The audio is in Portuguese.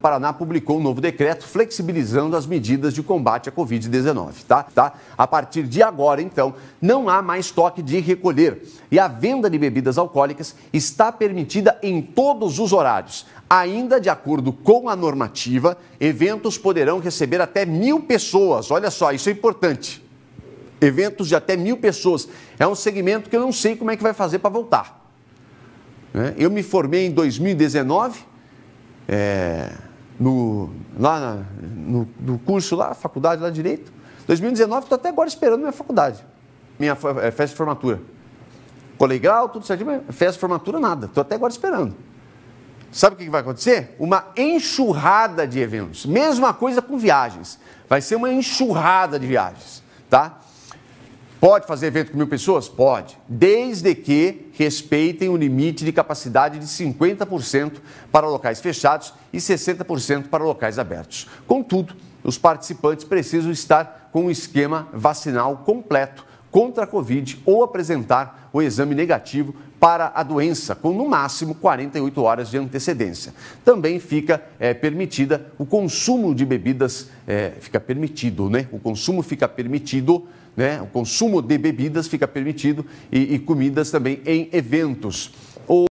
Paraná publicou um novo decreto flexibilizando as medidas de combate à Covid-19, tá? tá? A partir de agora, então, não há mais toque de recolher e a venda de bebidas alcoólicas está permitida em todos os horários. Ainda de acordo com a normativa, eventos poderão receber até mil pessoas. Olha só, isso é importante. Eventos de até mil pessoas. É um segmento que eu não sei como é que vai fazer para voltar. Né? Eu me formei em 2019. É no, lá na, no, no, curso, lá, faculdade, lá direito. 2019, estou até agora esperando minha faculdade, minha é, festa de formatura. Colegial, tudo certinho, mas festa de formatura, nada. Estou até agora esperando. Sabe o que vai acontecer? Uma enxurrada de eventos. Mesma coisa com viagens. Vai ser uma enxurrada de viagens, tá? Pode fazer evento com mil pessoas? Pode, desde que respeitem o limite de capacidade de 50% para locais fechados e 60% para locais abertos. Contudo, os participantes precisam estar com o um esquema vacinal completo contra a Covid ou apresentar o exame negativo para a doença, com no máximo 48 horas de antecedência. Também fica é, permitida o consumo de bebidas, é, fica permitido, né? O consumo fica permitido, né? O consumo de bebidas fica permitido e, e comidas também em eventos.